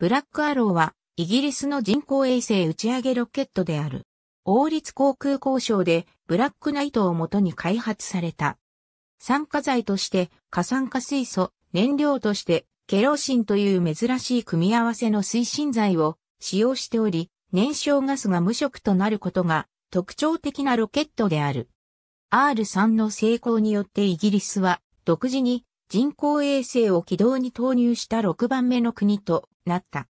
ブラックアローは、イギリスの人工衛星打ち上げロケットである。王立航空交渉で、ブラックナイトをもとに開発された。酸化剤として、過酸化水素、燃料として、ケロシンという珍しい組み合わせの推進剤を使用しており、燃焼ガスが無色となることが特徴的なロケットである。R3 の成功によってイギリスは独自に人工衛星を軌道に投入した6番目の国となった。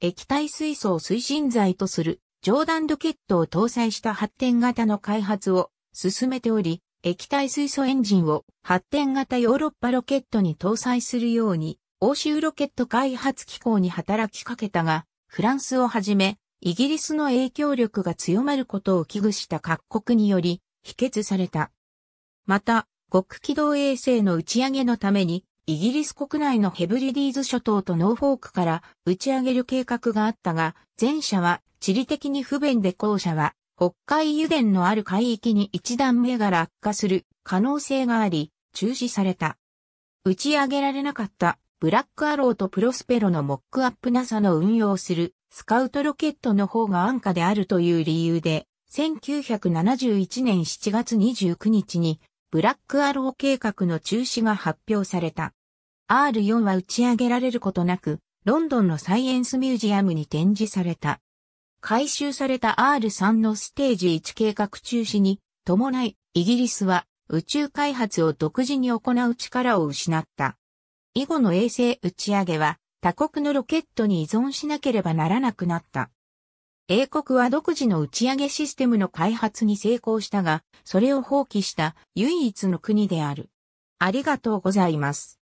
液体水素を推進剤とする上段ロケットを搭載した発展型の開発を進めており、液体水素エンジンを発展型ヨーロッパロケットに搭載するように、欧州ロケット開発機構に働きかけたが、フランスをはじめ、イギリスの影響力が強まることを危惧した各国により、否決された。また、極軌道衛星の打ち上げのために、イギリス国内のヘブリディーズ諸島とノーフォークから打ち上げる計画があったが、前者は地理的に不便で後者は北海油田のある海域に一段目が落下する可能性があり、中止された。打ち上げられなかったブラックアローとプロスペロのモックアップ NASA の運用するスカウトロケットの方が安価であるという理由で、1971年7月29日にブラックアロー計画の中止が発表された。R4 は打ち上げられることなく、ロンドンのサイエンスミュージアムに展示された。回収された R3 のステージ1計画中止に伴い、イギリスは宇宙開発を独自に行う力を失った。以後の衛星打ち上げは他国のロケットに依存しなければならなくなった。英国は独自の打ち上げシステムの開発に成功したが、それを放棄した唯一の国である。ありがとうございます。